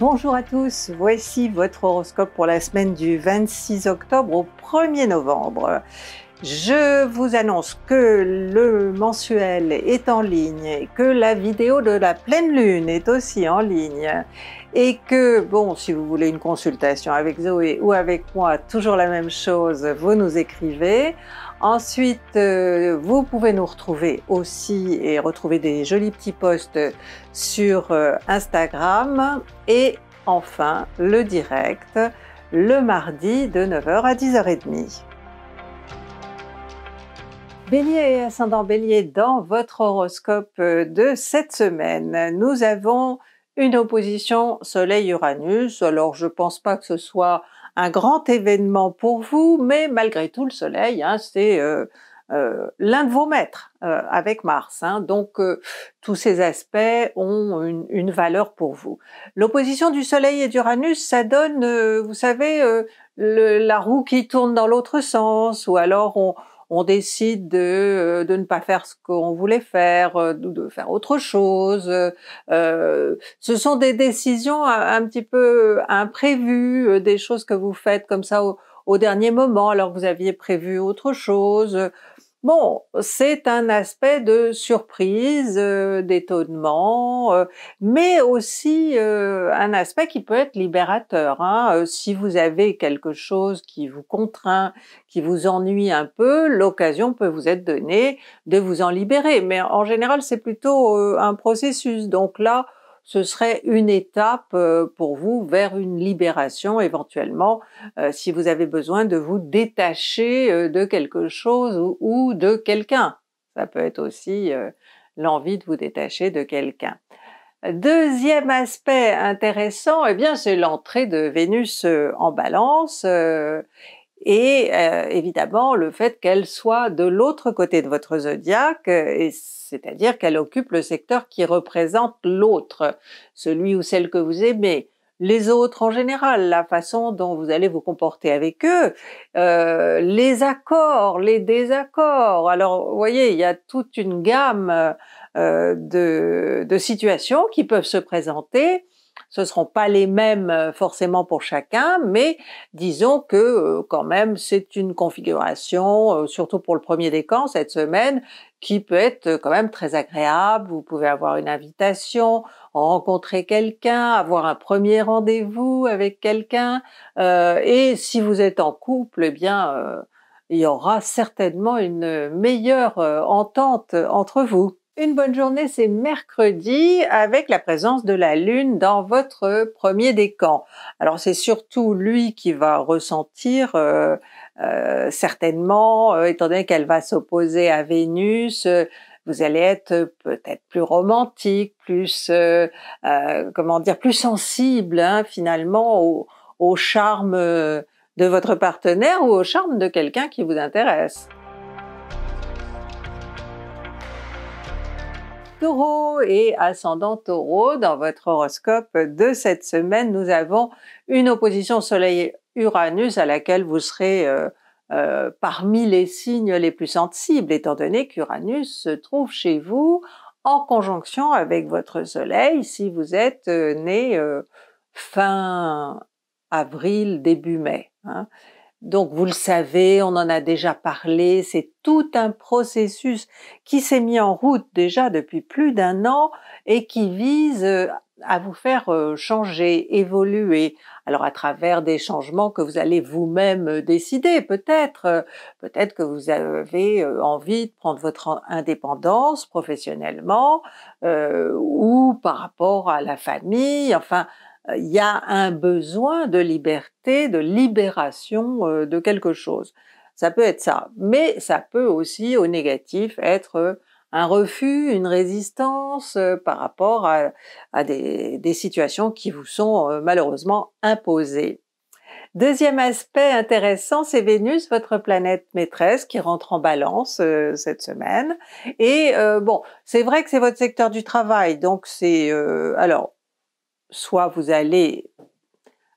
Bonjour à tous, voici votre horoscope pour la semaine du 26 octobre au 1er novembre. Je vous annonce que le mensuel est en ligne, que la vidéo de la pleine lune est aussi en ligne, et que, bon, si vous voulez une consultation avec Zoé ou avec moi, toujours la même chose, vous nous écrivez. Ensuite, euh, vous pouvez nous retrouver aussi et retrouver des jolis petits posts sur euh, Instagram et enfin le direct le mardi de 9h à 10h30. Bélier et ascendant Bélier, dans votre horoscope euh, de cette semaine, nous avons une opposition Soleil-Uranus. Alors je pense pas que ce soit un grand événement pour vous, mais malgré tout, le Soleil, hein, c'est euh, euh, l'un de vos maîtres euh, avec Mars. Hein. donc, tous ces aspects ont une, valeur pour vous. L'opposition du Soleil et d'Uranus, ça donne, vous savez, la roue qui tourne dans l'autre sens, ou alors on, on décide euh, de, ne pas faire ce qu'on voulait faire, euh, de faire autre chose. Euh, ce sont des décisions un, petit peu imprévues, des choses que vous faites comme ça au, au dernier moment, alors que vous aviez prévu autre chose. Bon, c'est un aspect de surprise, euh, d'étonnement, euh, mais aussi euh, un aspect qui peut être libérateur. Hein. si vous avez quelque chose qui vous contraint, qui vous ennuie un peu, l'occasion peut vous être donnée de vous en libérer. Mais en général, c'est plutôt un processus. Donc là, ce serait une étape euh, pour vous vers une libération éventuellement euh, si vous avez besoin de vous détacher euh, de quelque chose ou de quelqu'un. Ça peut être aussi l'envie de vous détacher de quelqu'un. Deuxième aspect intéressant, et eh bien c'est l'entrée de Vénus en balance et euh, évidemment le fait qu'elle soit de l'autre côté de votre zodiaque, euh, c'est-à-dire qu'elle occupe le secteur qui représente l'autre, celui ou celle que vous aimez, les autres en général, la façon dont vous allez vous comporter avec eux, euh, les accords, les désaccords. Alors, vous voyez, il y a toute une gamme de situations qui peuvent se présenter ce seront pas les mêmes euh, forcément pour chacun, mais disons que euh, quand même c'est une configuration, euh, surtout pour le premier décan cette semaine, qui peut être quand même très agréable. Vous pouvez avoir une invitation, rencontrer quelqu'un, avoir un premier rendez-vous avec quelqu'un. et si vous êtes en couple, eh bien, il y aura certainement une meilleure entente entre vous. Une bonne journée, c'est mercredi avec la présence de la Lune dans votre premier décan. Alors c'est surtout lui qui va ressentir euh, euh, certainement, euh, étant donné qu'elle va s'opposer à Vénus, vous allez être peut-être plus romantique, plus comment dire, plus sensible hein, finalement au, au charme de votre partenaire ou au charme de quelqu'un qui vous intéresse. taureau et ascendant taureau, dans votre horoscope de cette semaine, nous avons une opposition Soleil-Uranus à laquelle vous serez euh, euh, parmi les signes les plus sensibles, étant donné qu'Uranus se trouve chez vous en conjonction avec votre Soleil si vous êtes euh, né fin avril, début mai. Hein. Donc vous le savez, on en a déjà parlé, c'est tout un processus qui s'est mis en route déjà depuis plus d'un an et qui vise euh, à vous faire euh, changer, évoluer. Alors à travers des changements que vous allez vous-même euh, décider peut-être, peut-être que vous avez envie de prendre votre indépendance professionnellement ou par rapport à la famille, enfin il y a un besoin de liberté, de libération euh, de quelque chose. Ça peut être ça, mais ça peut aussi, au négatif, être euh, un refus, une résistance euh, par rapport à, des, situations qui vous sont malheureusement imposées. Deuxième aspect intéressant, c'est Vénus, votre planète maîtresse, qui rentre en balance cette semaine. Et bon, c'est vrai que c'est votre secteur du travail, donc c'est... alors, soit vous allez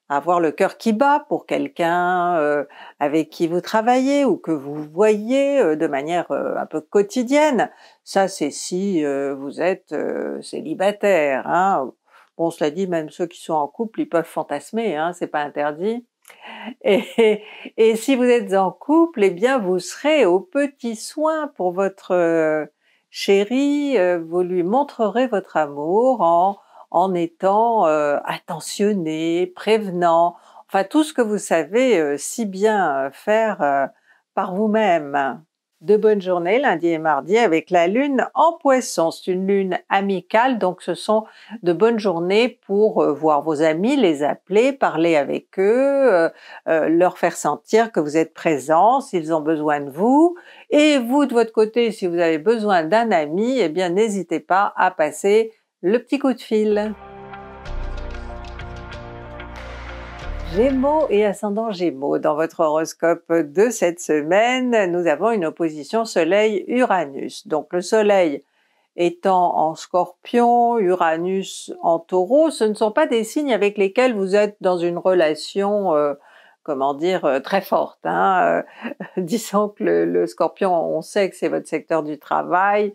avoir le cœur qui bat pour quelqu'un euh, avec qui vous travaillez ou que vous voyez euh, de manière euh, un peu quotidienne. Ça, c'est si vous êtes célibataire. Hein. Bon, cela dit, même ceux qui sont en couple, ils peuvent fantasmer, hein, c'est pas interdit. Et, si vous êtes en couple, eh bien, vous serez aux petits soins pour votre chérie, vous lui montrerez votre amour en en étant euh, attentionné, prévenant, enfin tout ce que vous savez euh, si bien euh, faire par vous-même. De bonnes journées lundi et mardi avec la lune en poisson. C'est une lune amicale, donc ce sont de bonnes journées pour voir vos amis, les appeler, parler avec eux, leur faire sentir que vous êtes présent s'ils ont besoin de vous. Et vous, de votre côté, si vous avez besoin d'un ami, eh bien n'hésitez pas à passer le petit coup de fil. Gémeaux et ascendant Gémeaux, dans votre horoscope de cette semaine, nous avons une opposition Soleil-Uranus. Donc le Soleil étant en scorpion, Uranus en taureau, ce ne sont pas des signes avec lesquels vous êtes dans une relation, euh, comment dire, euh, très forte. Hein. Euh, disons que le, scorpion, on sait que c'est votre secteur du travail,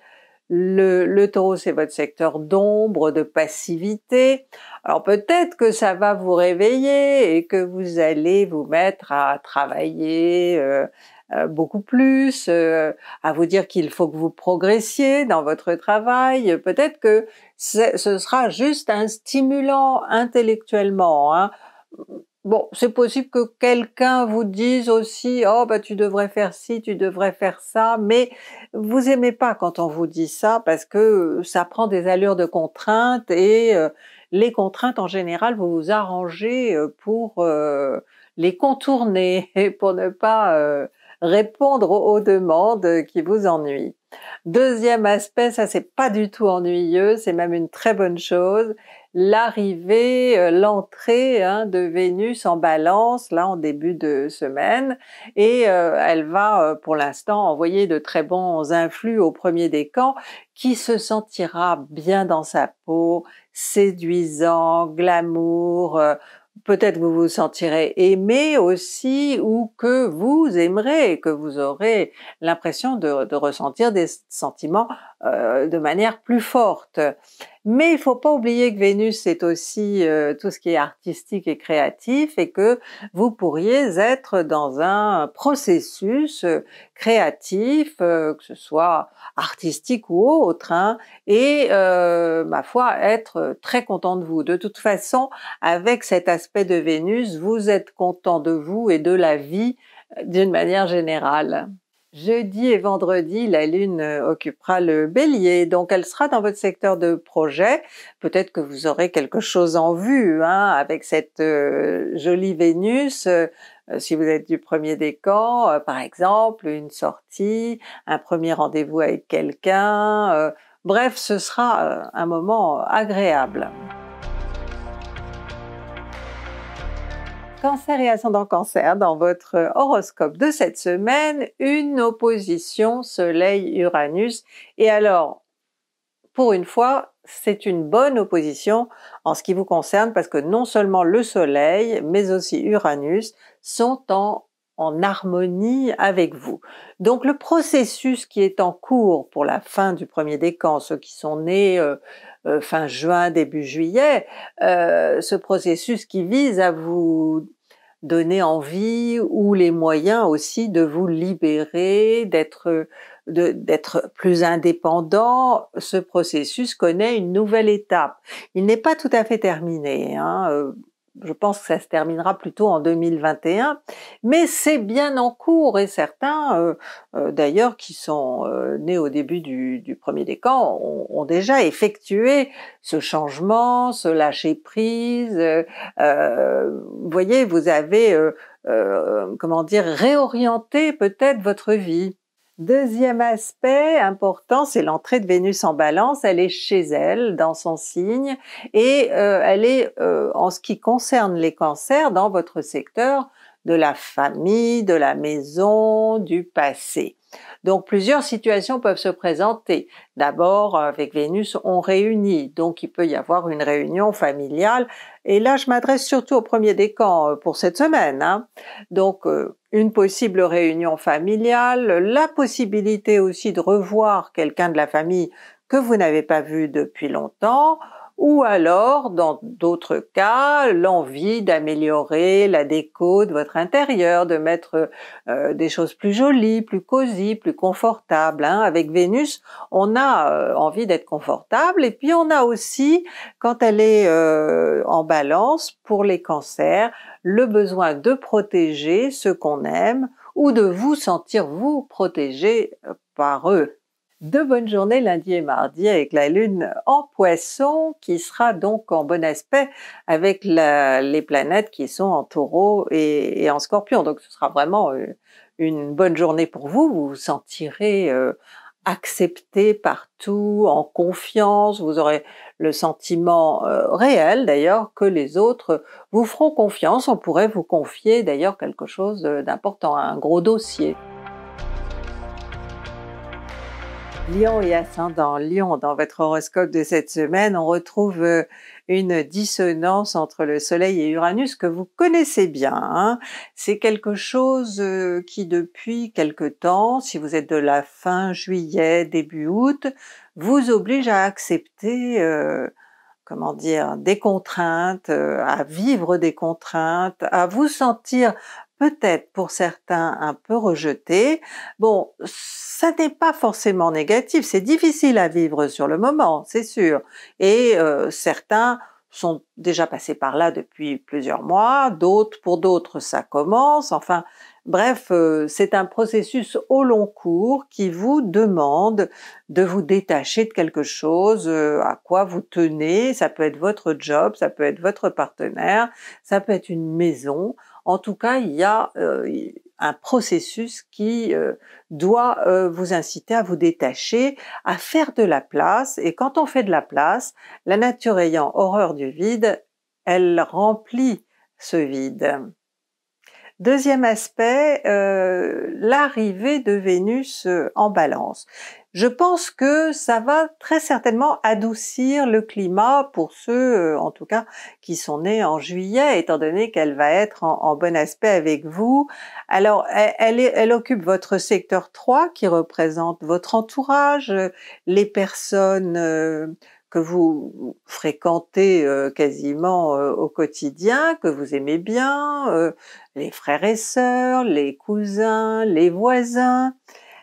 le, le taureau, c'est votre secteur d'ombre, de passivité. Alors peut-être que ça va vous réveiller et que vous allez vous mettre à travailler euh, euh, beaucoup plus, euh, à vous dire qu'il faut que vous progressiez dans votre travail. Peut-être que ce sera juste un stimulant intellectuellement. Hein. Bon, c'est possible que quelqu'un vous dise aussi oh bah tu devrais faire ci, tu devrais faire ça, mais vous aimez pas quand on vous dit ça parce que ça prend des allures de contraintes et euh, les contraintes en général vous vous arrangez euh, pour euh, les contourner et pour ne pas répondre aux demandes qui vous ennuient. Deuxième aspect, ça c'est pas du tout ennuyeux, c'est même une très bonne chose, l'arrivée, euh, l'entrée hein, de Vénus en balance, là en début de semaine, et euh, elle va euh, pour l'instant envoyer de très bons influx au premier décan qui se sentira bien dans sa peau, séduisant, glamour, peut-être vous vous sentirez aimé aussi ou que vous aimerez, que vous aurez l'impression de, ressentir des sentiments euh, de manière plus forte. Mais il ne faut pas oublier que Vénus est aussi euh, tout ce qui est artistique et créatif et que vous pourriez être dans un processus euh, créatif, que ce soit artistique ou autre, hein, et ma foi être très content de vous. De toute façon, avec cet aspect de Vénus, vous êtes content de vous et de la vie d'une manière générale. Jeudi et vendredi, la Lune euh, occupera le bélier, donc elle sera dans votre secteur de projet. Peut-être que vous aurez quelque chose en vue hein, avec cette euh, jolie Vénus. Euh, si vous êtes du premier décan, par exemple, une sortie, un premier rendez-vous avec quelqu'un. bref, ce sera un moment agréable. Cancer et ascendant cancer, dans votre euh, horoscope de cette semaine, une opposition Soleil-Uranus. Et alors, pour une fois, c'est une bonne opposition en ce qui vous concerne parce que non seulement le Soleil, mais aussi Uranus sont en en harmonie avec vous. Donc le processus qui est en cours pour la fin du premier décan, ceux qui sont nés euh, euh, fin juin, début juillet, euh, ce processus qui vise à vous donner envie ou les moyens aussi de vous libérer, d'être d'être plus indépendant, ce processus connaît une nouvelle étape. Il n'est pas tout à fait terminé. Hein. Euh, je pense que ça se terminera plutôt en 2021, mais c'est bien en cours et certains, euh, euh, d'ailleurs, qui sont euh, nés au début du, premier décan, ont, déjà effectué ce changement, ce lâcher prise. vous voyez, vous avez, comment dire, réorienté peut-être votre vie. Deuxième aspect important, c'est l'entrée de Vénus en balance. Elle est chez elle, dans son signe, et euh, elle est, euh, en ce qui concerne les cancers, dans votre secteur de la famille, de la maison, du passé. Donc plusieurs situations peuvent se présenter. D'abord, avec Vénus, on réunit, donc il peut y avoir une réunion familiale. Et là, je m'adresse surtout au premier décan euh, pour cette semaine. Hein. Donc, une possible réunion familiale, la possibilité aussi de revoir quelqu'un de la famille que vous n'avez pas vu depuis longtemps, ou alors, dans d'autres cas, l'envie d'améliorer la déco de votre intérieur, de mettre euh, des choses plus jolies, plus cosy, plus confortables. Hein. Avec Vénus, on a euh, envie d'être confortable et puis on a aussi, quand elle est euh, en balance pour les cancers, le besoin de protéger ceux qu'on aime ou de vous sentir vous protégé par eux. Deux bonnes journées lundi et mardi avec la Lune en poisson qui sera donc en bon aspect avec les planètes qui sont en taureau et, en scorpion. Donc ce sera vraiment euh, une bonne journée pour vous. Vous vous sentirez euh, accepté partout, en confiance, vous aurez le sentiment euh, réel d'ailleurs que les autres vous feront confiance, on pourrait vous confier d'ailleurs quelque chose d'important, un gros dossier. Lion et ascendant Lion, dans votre horoscope de cette semaine, on retrouve euh, une dissonance entre le Soleil et Uranus que vous connaissez bien. Hein. C'est quelque chose euh, qui depuis quelque temps, si vous êtes de la fin juillet, début août, vous oblige à accepter euh, comment dire, des contraintes, à vivre des contraintes, à vous sentir peut-être pour certains un peu rejeté. Bon, ça n'est pas forcément négatif, c'est difficile à vivre sur le moment, c'est sûr. Et euh, certains sont déjà passés par là depuis plusieurs mois, d'autres, pour d'autres, ça commence. Enfin, Bref, euh, c'est un processus au long cours qui vous demande de vous détacher de quelque chose euh, à quoi vous tenez. Ça peut être votre job, ça peut être votre partenaire, ça peut être une maison. En tout cas, il y a euh, un processus qui doit vous inciter à vous détacher, à faire de la place. Et quand on fait de la place, la nature ayant horreur du vide, elle remplit ce vide. Deuxième aspect, euh, l'arrivée de Vénus euh, en balance. Je pense que ça va très certainement adoucir le climat pour ceux, euh, en tout cas, qui sont nés en juillet, étant donné qu'elle va être en, bon aspect avec vous. Alors, e, elle, occupe votre secteur 3 qui représente votre entourage, les personnes que vous fréquentez euh, quasiment euh, au quotidien, que vous aimez bien, euh, les frères et sœurs, les cousins, les voisins,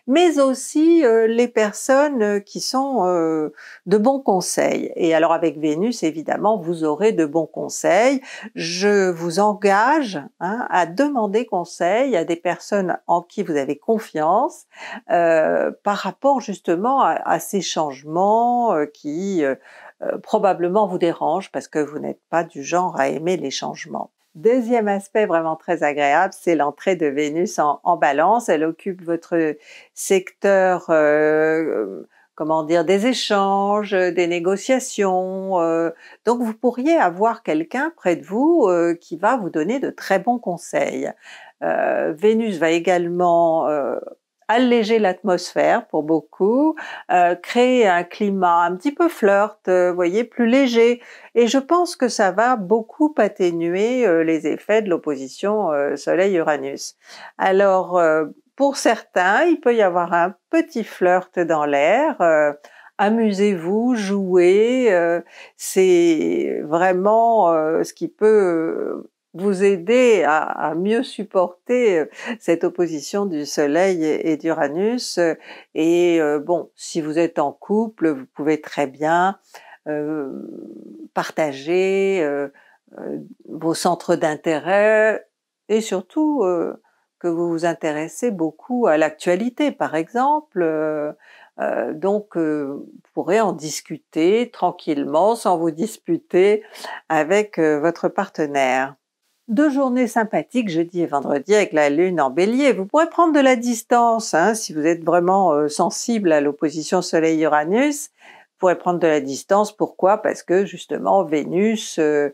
mais aussi euh, les personnes euh, qui sont euh, de bons conseils. Et alors avec Vénus, évidemment, vous aurez de bons conseils. Je vous engage hein, à demander conseil à des personnes en qui vous avez confiance par rapport justement à, ces changements qui probablement vous dérangent parce que vous n'êtes pas du genre à aimer les changements. Deuxième aspect vraiment très agréable, c'est l'entrée de Vénus en, balance. Elle occupe votre secteur, euh, comment dire, des échanges, des négociations. Euh. donc vous pourriez avoir quelqu'un près de vous euh, qui va vous donner de très bons conseils. Vénus va également alléger l'atmosphère pour beaucoup, euh, créer un climat un petit peu flirt, euh, vous voyez, plus léger. Et je pense que ça va beaucoup atténuer euh, les effets de l'opposition Soleil-Uranus. Alors, pour certains, il peut y avoir un petit flirt dans l'air. Amusez-vous, jouez, c'est vraiment ce qui peut vous aider à, mieux supporter euh, cette opposition du Soleil et, d'Uranus. Et euh, bon, si vous êtes en couple, vous pouvez très bien euh, partager vos centres d'intérêt et surtout que vous vous intéressez beaucoup à l'actualité, par exemple. donc, vous pourrez en discuter tranquillement, sans vous disputer avec votre partenaire. Deux journées sympathiques, jeudi et vendredi, avec la Lune en bélier. Vous pourrez prendre de la distance, hein, si vous êtes vraiment euh, sensible à l'opposition Soleil-Uranus. Vous pourrez prendre de la distance, pourquoi Parce que justement, Vénus euh,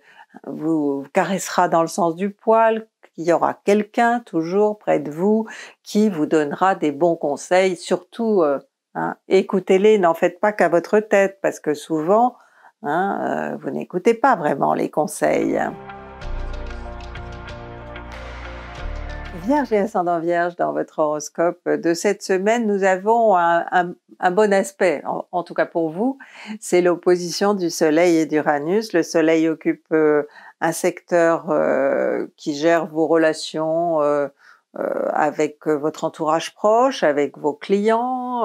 vous caressera dans le sens du poil, il y aura quelqu'un toujours près de vous qui vous donnera des bons conseils, surtout euh, hein, écoutez-les, n'en faites pas qu'à votre tête, parce que souvent, hein, vous n'écoutez pas vraiment les conseils. Vierge et ascendant Vierge dans votre horoscope de cette semaine, nous avons un, bon aspect, en, tout cas pour vous, c'est l'opposition du Soleil et d'Uranus. Le Soleil occupe euh, un secteur euh, qui gère vos relations euh, avec votre entourage proche, avec vos clients,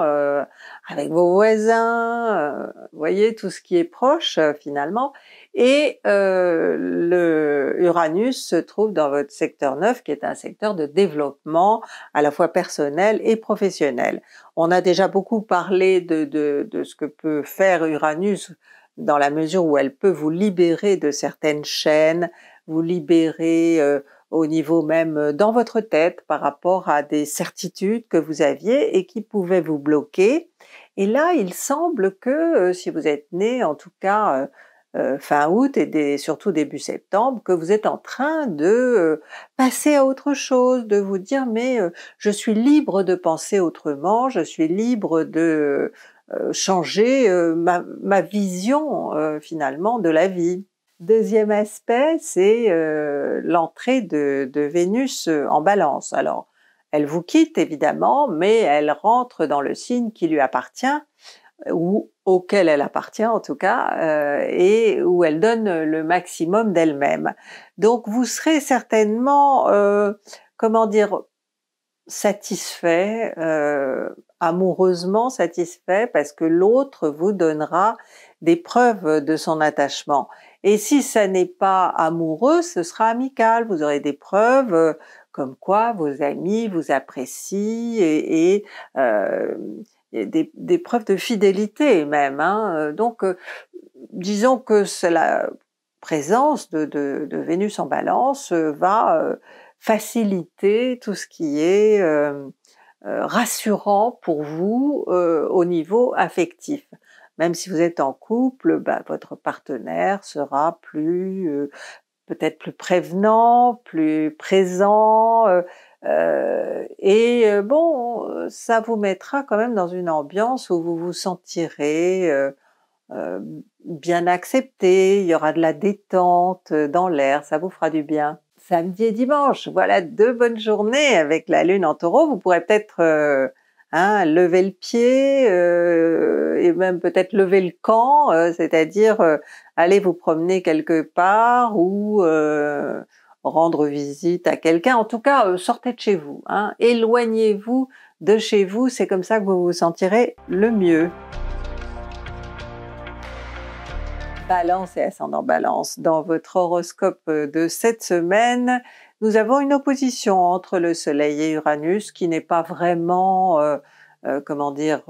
avec vos voisins, voyez tout ce qui est proche finalement. Et euh, le Uranus se trouve dans votre secteur 9, qui est un secteur de développement à la fois personnel et professionnel. On a déjà beaucoup parlé de, de, de ce que peut faire Uranus dans la mesure où elle peut vous libérer de certaines chaînes, vous libérer euh, au niveau même euh, dans votre tête par rapport à des certitudes que vous aviez et qui pouvaient vous bloquer. Et là, il semble que, euh, si vous êtes né, en tout cas, euh, fin août et surtout début septembre que vous êtes en train de euh, passer à autre chose, de vous dire mais euh, je suis libre de penser autrement, je suis libre de changer ma, vision finalement de la vie. Deuxième aspect, c'est l'entrée de Vénus en balance. Alors, elle vous quitte évidemment, mais elle rentre dans le signe qui lui appartient ou auquel elle appartient en tout cas, euh, et où elle donne le maximum d'elle-même. Donc vous serez certainement, euh, comment dire, satisfait, euh, amoureusement satisfait, parce que l'autre vous donnera des preuves de son attachement. Et si ça n'est pas amoureux, ce sera amical, vous aurez des preuves euh, comme quoi vos amis vous apprécient et, et euh, des, preuves de fidélité même. Hein. Euh, donc, euh, disons que la présence de, Vénus en balance euh, va faciliter tout ce qui est rassurant pour vous au niveau affectif même si vous êtes en couple, bah, votre partenaire sera plus peut-être plus prévenant, plus présent, euh, et euh, bon, ça vous mettra quand même dans une ambiance où vous vous sentirez euh, bien accepté, il y aura de la détente dans l'air, ça vous fera du bien. Samedi et dimanche, voilà deux bonnes journées avec la lune en taureau, vous pourrez peut-être hein, lever le pied et même peut-être lever le camp, c'est-à-dire aller vous promener quelque part ou rendre visite à quelqu'un. En tout cas, euh, sortez de chez vous, hein. éloignez-vous de chez vous, c'est comme ça que vous vous sentirez le mieux. Balance et ascendant balance. Dans votre horoscope euh, de cette semaine, nous avons une opposition entre le Soleil et Uranus qui n'est pas vraiment, euh, comment dire,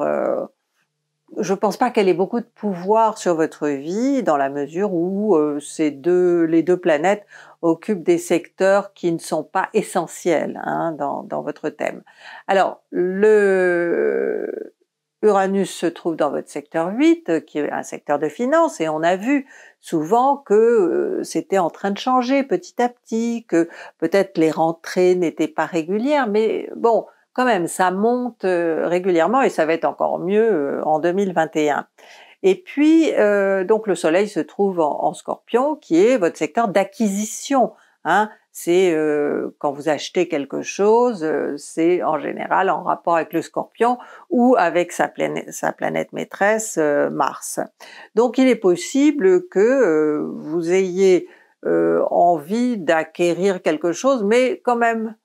je pense pas qu'elle ait beaucoup de pouvoir sur votre vie dans la mesure où euh, ces deux, les deux planètes occupent des secteurs qui ne sont pas essentiels hein, dans, dans, votre thème. Alors, le Uranus se trouve dans votre secteur 8, euh, qui est un secteur de finance, et on a vu souvent que euh, c'était en train de changer petit à petit, que peut-être les rentrées n'étaient pas régulières, mais bon, quand même, ça monte euh, régulièrement et ça va être encore mieux euh, en 2021. Et puis, euh, donc le Soleil se trouve en, Scorpion, qui est votre secteur d'acquisition. Hein. C'est quand vous achetez quelque chose, c'est en général en rapport avec le Scorpion ou avec sa planète maîtresse Mars. Donc, il est possible que vous ayez envie d'acquérir quelque chose, mais quand même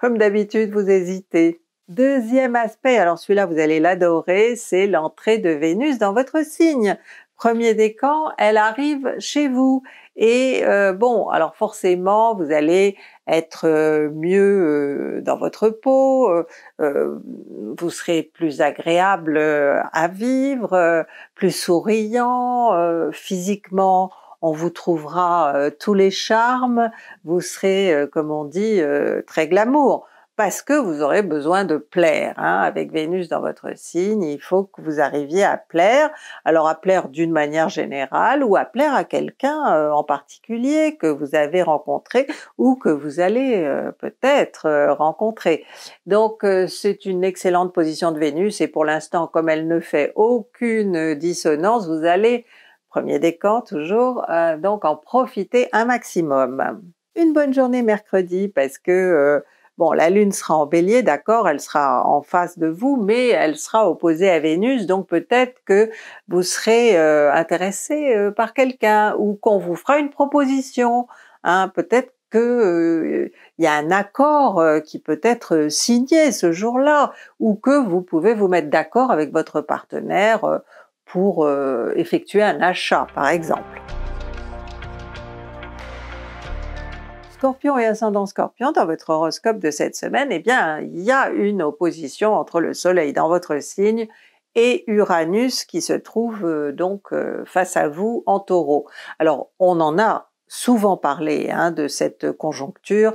comme d'habitude, vous hésitez. Deuxième aspect, alors celui-là vous allez l'adorer, c'est l'entrée de Vénus dans votre signe. Premier décan, elle arrive chez vous et euh, bon, alors forcément, vous allez être euh, mieux euh, dans votre peau, vous serez plus agréable à vivre, plus souriant, physiquement on vous trouvera euh, tous les charmes, vous serez, euh, comme on dit, euh, très glamour parce que vous aurez besoin de plaire. Hein. Avec Vénus dans votre signe, il faut que vous arriviez à plaire. Alors à plaire d'une manière générale ou à plaire à quelqu'un en particulier que vous avez rencontré ou que vous allez peut-être rencontrer. Donc c'est une excellente position de Vénus et pour l'instant, comme elle ne fait aucune dissonance, vous allez premier décan toujours, euh, donc en profiter un maximum. Une bonne journée mercredi parce que euh, Bon, la Lune sera en bélier, d'accord, elle sera en face de vous, mais elle sera opposée à Vénus, donc peut-être que vous serez euh, intéressé par quelqu'un ou qu'on vous fera une proposition. Hein. peut-être que il y a un accord qui peut être signé ce jour-là ou que vous pouvez vous mettre d'accord avec votre partenaire pour euh, effectuer un achat, par exemple. Scorpion et ascendant Scorpion, dans votre horoscope de cette semaine, eh bien, il y a une opposition entre le Soleil dans votre signe et Uranus qui se trouve euh, donc euh, face à vous en taureau. Alors, on en a souvent parlé hein, de cette conjoncture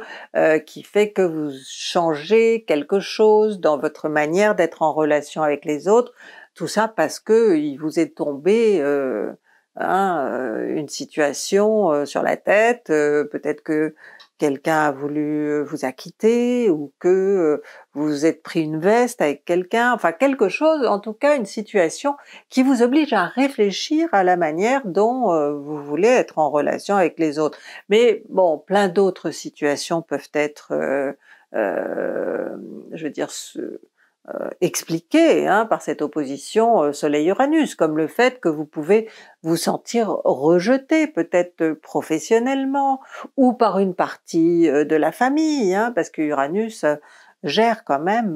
qui fait que vous changez quelque chose dans votre manière d'être en relation avec les autres, tout ça parce que il vous est tombé euh, hein, euh, une situation euh, sur la tête. Peut-être que quelqu'un a voulu vous acquitter ou que vous êtes pris une veste avec quelqu'un. Enfin, quelque chose, en tout cas, une situation qui vous oblige à réfléchir à la manière dont vous voulez être en relation avec les autres. Mais bon, plein d'autres situations peuvent être je veux dire, euh, expliqué hein, par cette opposition euh, Soleil-Uranus, comme le fait que vous pouvez vous sentir rejeté, peut-être euh, professionnellement, ou par une partie de la famille, hein, parce que Uranus gère quand même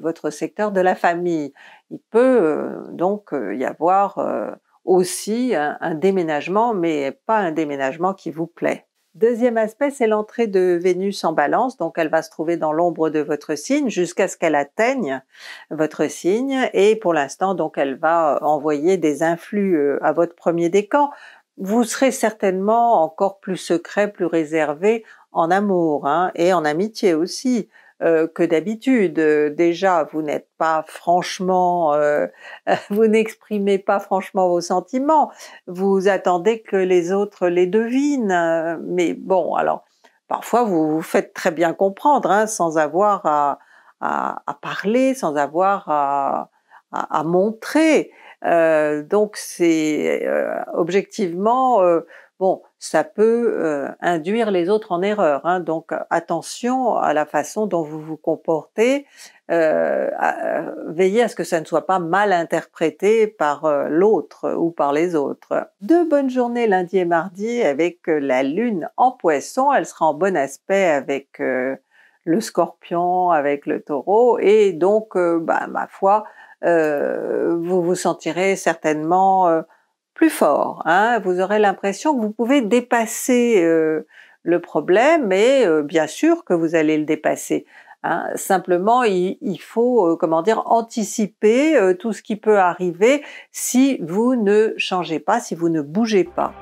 votre secteur de la famille. Il peut donc y avoir aussi un déménagement, mais pas un déménagement qui vous plaît. Deuxième aspect, c'est l'entrée de Vénus en balance, donc elle va se trouver dans l'ombre de votre signe jusqu'à ce qu'elle atteigne votre signe et pour l'instant donc elle va envoyer des influx euh, à votre premier décan. Vous serez certainement encore plus secret, plus réservé en amour hein, et en amitié aussi. Euh, que d'habitude. Euh, déjà, vous n'êtes pas franchement, euh, vous n'exprimez pas franchement vos sentiments. Vous attendez que les autres les devinent. Mais bon, alors parfois vous vous faites très bien comprendre hein, sans avoir à, à, parler, sans avoir à, à montrer. donc c'est objectivement bon, ça peut euh, induire les autres en erreur. Hein. donc attention à la façon dont vous vous comportez, euh, euh, veillez à ce que ça ne soit pas mal interprété par l'autre ou par les autres. Deux bonnes journées lundi et mardi avec la lune en poisson, elle sera en bon aspect avec le scorpion, avec le taureau, et donc, bah, ma foi, vous vous sentirez certainement plus fort. Hein. Vous aurez l'impression que vous pouvez dépasser euh, le problème, et euh, bien sûr que vous allez le dépasser. Hein. Simplement, il, faut, euh, comment dire, anticiper tout ce qui peut arriver si vous ne changez pas, si vous ne bougez pas.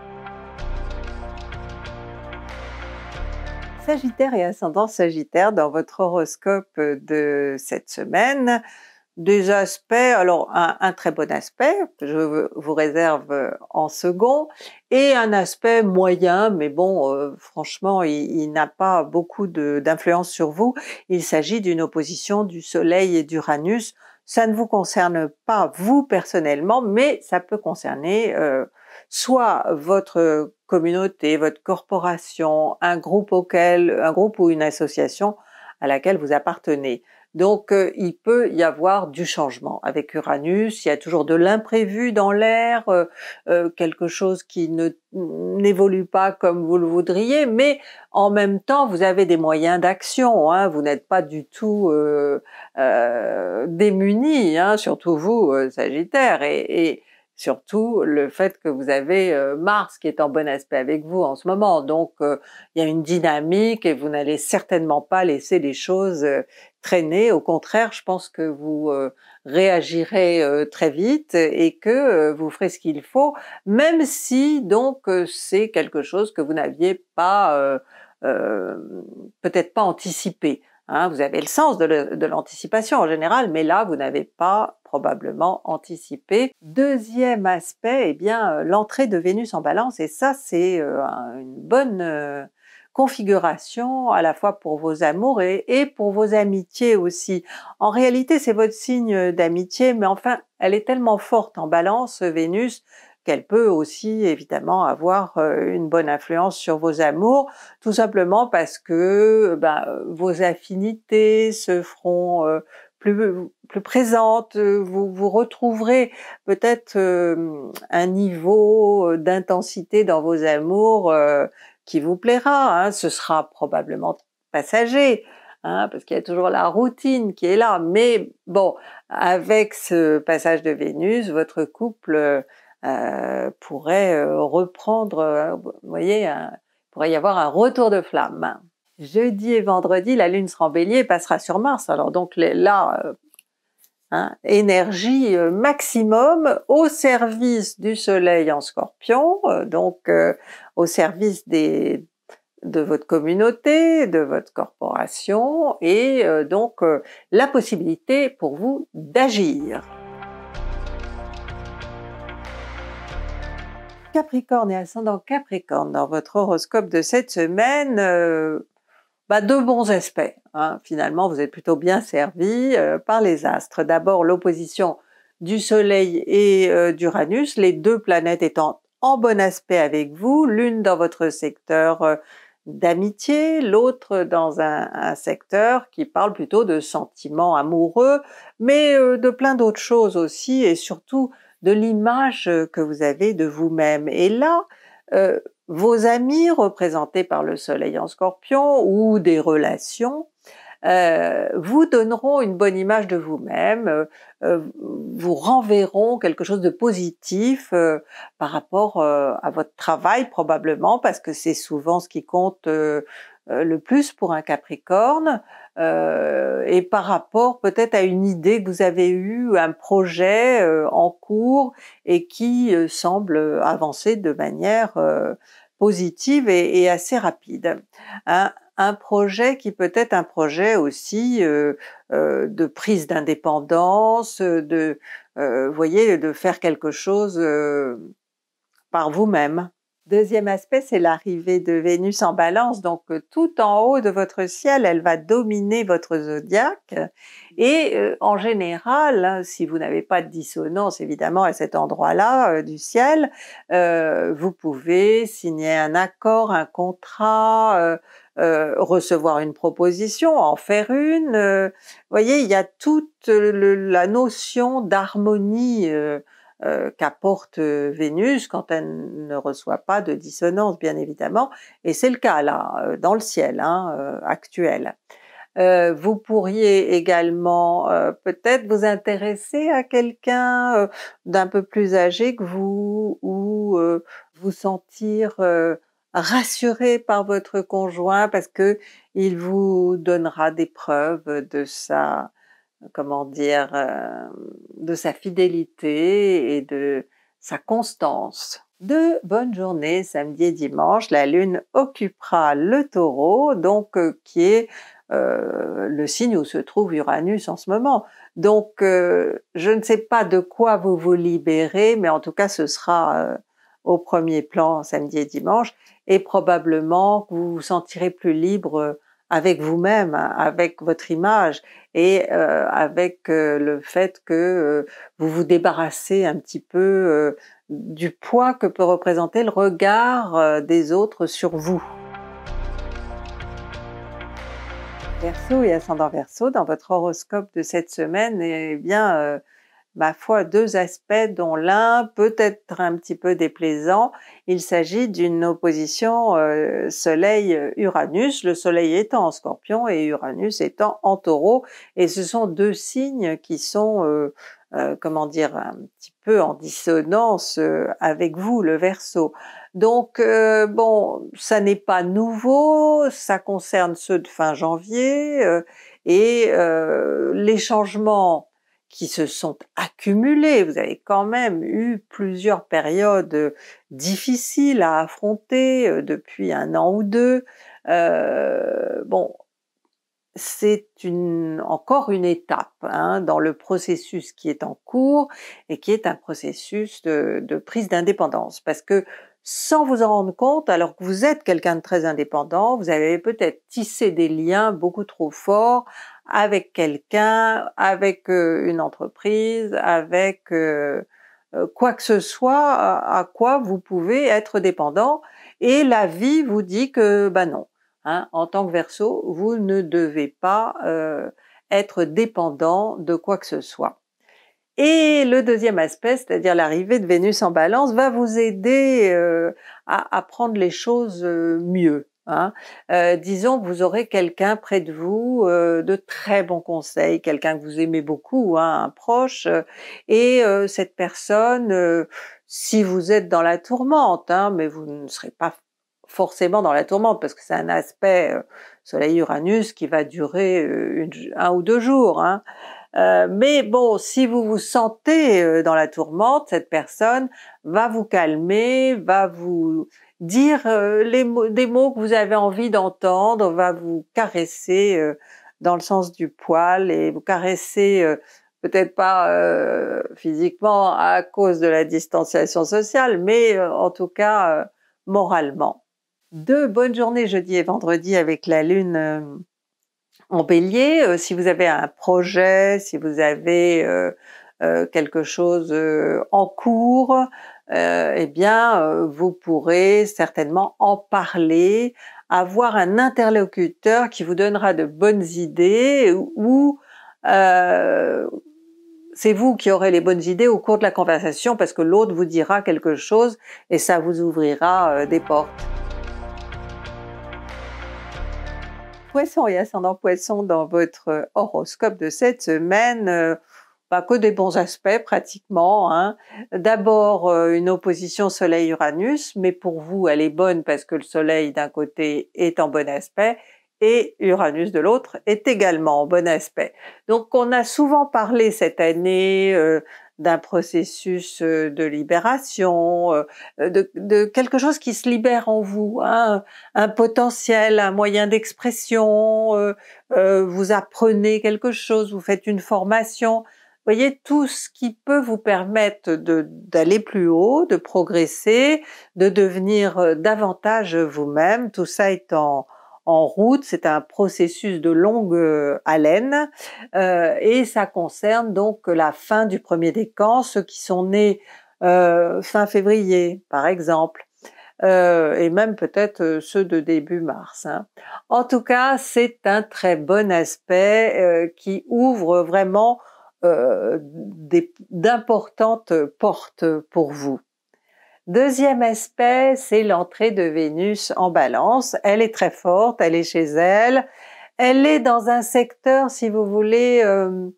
Sagittaire et ascendant Sagittaire dans votre horoscope de cette semaine des aspects, alors un, très bon aspect je vous réserve euh, en second, et un aspect moyen, mais bon, euh, franchement, il, n'a pas beaucoup d'influence sur vous. Il s'agit d'une opposition du Soleil et d'Uranus. Ça ne vous concerne pas vous personnellement, mais ça peut concerner euh, soit votre communauté, votre corporation, un groupe auquel, un groupe ou une association à laquelle vous appartenez. Donc euh, il peut y avoir du changement avec Uranus, il y a toujours de l'imprévu dans l'air, euh, euh, quelque chose qui ne n'évolue pas comme vous le voudriez, mais en même temps vous avez des moyens d'action, hein. vous n'êtes pas du tout démunis, hein, surtout vous Sagittaire, et, et, surtout le fait que vous avez Mars qui est en bon aspect avec vous en ce moment, donc il y a une dynamique et vous n'allez certainement pas laisser les choses traîner. Au contraire, je pense que vous euh, réagirez euh, très vite et que euh, vous ferez ce qu'il faut, même si donc c'est quelque chose que vous n'aviez pas, peut-être pas anticipé. Hein. vous avez le sens de l'anticipation en général, mais là, vous n'avez pas probablement anticipé. Deuxième aspect, eh bien, l'entrée de Vénus en balance, et ça, c'est une bonne configuration, à la fois pour vos amours et, pour vos amitiés aussi. En réalité, c'est votre signe d'amitié, mais enfin, elle est tellement forte en balance, Vénus, qu'elle peut aussi évidemment avoir euh, une bonne influence sur vos amours, tout simplement parce que ben, vos affinités se feront euh, plus, plus vous, vous retrouverez peut-être euh, un niveau d'intensité dans vos amours qui vous plaira, hein. ce sera probablement passager, hein, parce qu'il y a toujours la routine qui est là, mais bon, avec ce passage de Vénus, votre couple euh, pourrait euh, reprendre, euh, vous voyez, pourrait y avoir un retour de flamme. Jeudi et vendredi, la Lune sera en bélier et passera sur Mars, alors donc là, hein, énergie maximum au service du soleil en scorpion, donc au service des, de votre communauté, de votre corporation et euh, donc euh, la possibilité pour vous d'agir. Capricorne et ascendant Capricorne dans votre horoscope de cette semaine, euh, bah, deux bons aspects. Hein. Finalement, vous êtes plutôt bien servi par les astres. D'abord, l'opposition du Soleil et d'Uranus, les deux planètes étant en bon aspect avec vous, l'une dans votre secteur euh, d'amitié, l'autre dans un, secteur qui parle plutôt de sentiments amoureux, mais euh, de plein d'autres choses aussi, et surtout de l'image euh, que vous avez de vous-même. Et là, vos amis représentés par le soleil en scorpion ou des relations euh, vous donneront une bonne image de vous-même, euh, euh, vous renverront quelque chose de positif par rapport à votre travail probablement, parce que c'est souvent ce qui compte le plus pour un Capricorne, et par rapport peut-être à une idée que vous avez eue, un projet en cours et qui semble avancer de manière positive et, assez rapide. Hein un projet qui peut être un projet aussi euh, euh, de prise d'indépendance, euh, de, voyez, de faire quelque chose par vous-même. Deuxième aspect, c'est l'arrivée de Vénus en balance, donc euh, tout en haut de votre ciel, elle va dominer votre zodiaque. Et euh, en général, hein, si vous n'avez pas de dissonance évidemment à cet endroit-là euh, du ciel, vous pouvez signer un accord, un contrat, recevoir une proposition, en faire une. Vous voyez, il y a toute la notion d'harmonie euh, qu'apporte euh, Vénus quand elle ne reçoit pas de dissonance, bien évidemment, et c'est le cas là, euh, dans le ciel hein, actuel. vous pourriez également peut-être vous intéresser à quelqu'un d'un peu plus âgé que vous ou vous sentir rassuré par votre conjoint parce que il vous donnera des preuves de sa comment dire, euh, de sa fidélité et de sa constance. De bonnes journées samedi et dimanche. La Lune occupera le taureau, donc euh, qui est euh, le signe où se trouve Uranus en ce moment. Donc je ne sais pas de quoi vous vous libérez, mais en tout cas ce sera au premier plan samedi et dimanche, et probablement que vous vous sentirez plus libre avec vous-même, avec votre image et euh, avec euh, le fait que euh, vous vous débarrassez un petit peu du poids que peut représenter le regard des autres sur vous. Verseau et ascendant Verseau, dans votre horoscope de cette semaine, eh bien ma foi, deux aspects dont l'un peut être un petit peu déplaisant. Il s'agit d'une opposition euh, Soleil-Uranus, le Soleil étant en scorpion et Uranus étant en taureau. Et ce sont deux signes qui sont, euh, euh, comment dire, un petit peu en dissonance avec vous, le verso. Donc, bon, ça n'est pas nouveau, ça concerne ceux de fin janvier. et les changements qui se sont accumulés. Vous avez quand même eu plusieurs périodes difficiles à affronter depuis un an ou deux. bon, c'est une, encore une étape hein, dans le processus qui est en cours et qui est un processus de prise d'indépendance. Parce que sans vous en rendre compte, alors que vous êtes quelqu'un de très indépendant, vous avez peut-être tissé des liens beaucoup trop forts avec quelqu'un, avec euh, une entreprise, avec euh, euh, quoi que ce soit à, quoi vous pouvez être dépendant. Et la vie vous dit que, bah non, hein, en tant que verso, vous ne devez pas être dépendant de quoi que ce soit. Et le deuxième aspect, c'est-à-dire l'arrivée de Vénus en balance, va vous aider à, à prendre les choses mieux. Hein. Euh, disons vous aurez quelqu'un près de vous euh, de très bons conseils, quelqu'un que vous aimez beaucoup, hein, un proche, euh, et cette personne, si vous êtes dans la tourmente, hein, mais vous ne serez pas forcément dans la tourmente parce que c'est un aspect Soleil-Uranus qui va durer un ou deux jours. mais bon, si vous vous sentez dans la tourmente, cette personne va vous calmer, va vous dire euh, les mots, des mots que vous avez envie d'entendre, va vous caresser euh, dans le sens du poil et vous caresser euh, peut-être pas physiquement à cause de la distanciation sociale, mais en tout cas moralement. Deux bonnes journées jeudi et vendredi avec la lune en bélier. si vous avez un projet, si vous avez quelque chose en cours, euh, eh bien, euh, vous pourrez certainement en parler, avoir un interlocuteur qui vous donnera de bonnes idées ou euh, c'est vous qui aurez les bonnes idées au cours de la conversation parce que l'autre vous dira quelque chose et ça vous ouvrira des portes. Poisson et ascendant poisson dans votre horoscope de cette semaine que des bons aspects pratiquement. Hein. D'abord euh, une opposition Soleil-Uranus, mais pour vous elle est bonne parce que le Soleil d'un côté est en bon aspect et Uranus de l'autre est également en bon aspect. Donc on a souvent parlé cette année euh, d'un processus euh, de libération, de, quelque chose qui se libère en vous, hein. un potentiel, un moyen d'expression, vous apprenez quelque chose, vous faites une formation voyez, tout ce qui peut vous permettre d'aller plus haut, de progresser, de devenir euh, davantage vous-même, tout ça est en, route, c'est un processus de longue euh, haleine euh, et ça concerne donc la fin du premier décan, ceux qui sont nés fin février par exemple. et même peut-être ceux de début mars. Hein. En tout cas, c'est un très bon aspect qui ouvre vraiment euh, d'importantes portes pour vous. Deuxième aspect, c'est l'entrée de Vénus en balance. Elle est très forte, elle est chez elle. Elle est dans un secteur, si vous voulez, euh,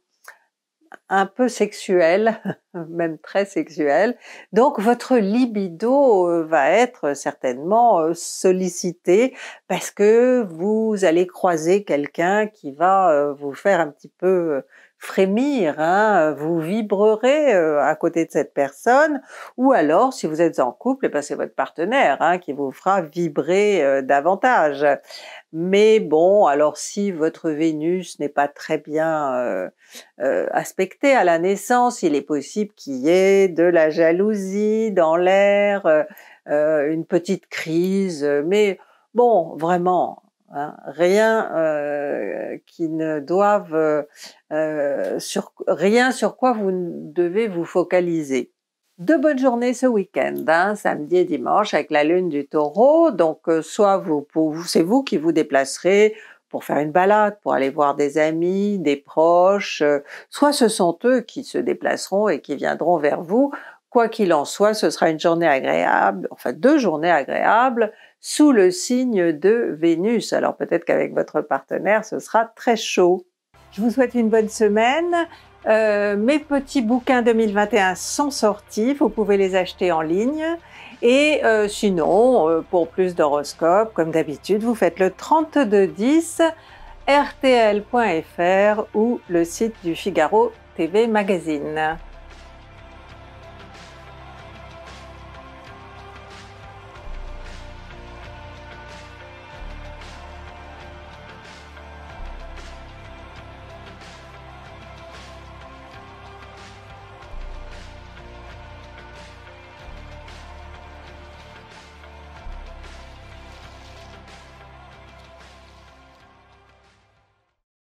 un peu sexuel, même très sexuel. Donc votre libido euh, va être certainement sollicité parce que vous allez croiser quelqu'un qui va vous faire un petit peu frémir, hein, vous vibrerez euh, à côté de cette personne, ou alors si vous êtes en couple, et eh ben, c'est votre partenaire hein, qui vous fera vibrer euh, davantage. Mais bon, alors si votre Vénus n'est pas très bien euh, euh, aspectée à la naissance, il est possible qu'il y ait de la jalousie dans l'air, une petite crise, mais bon, vraiment, Hein. rien euh, qui ne doive euh, sur rien sur quoi vous devez vous focaliser. Deux bonnes journées ce week-end, hein, samedi et dimanche avec la lune du Taureau. Donc euh, soit vous, c'est vous qui vous déplacerez pour faire une balade, pour aller voir des amis, des proches, soit ce sont eux qui se déplaceront et qui viendront vers vous. Quoi qu'il en soit, ce sera une journée agréable, enfin deux journées agréables, sous le signe de Vénus. Alors peut-être qu'avec votre partenaire, ce sera très chaud. Je vous souhaite une bonne semaine. Euh, mes petits bouquins 2021 sont sortis, vous pouvez les acheter en ligne. Et euh, sinon, euh, pour plus d'horoscopes, comme d'habitude, vous faites le 3210 rtl.fr ou le site du Figaro TV Magazine.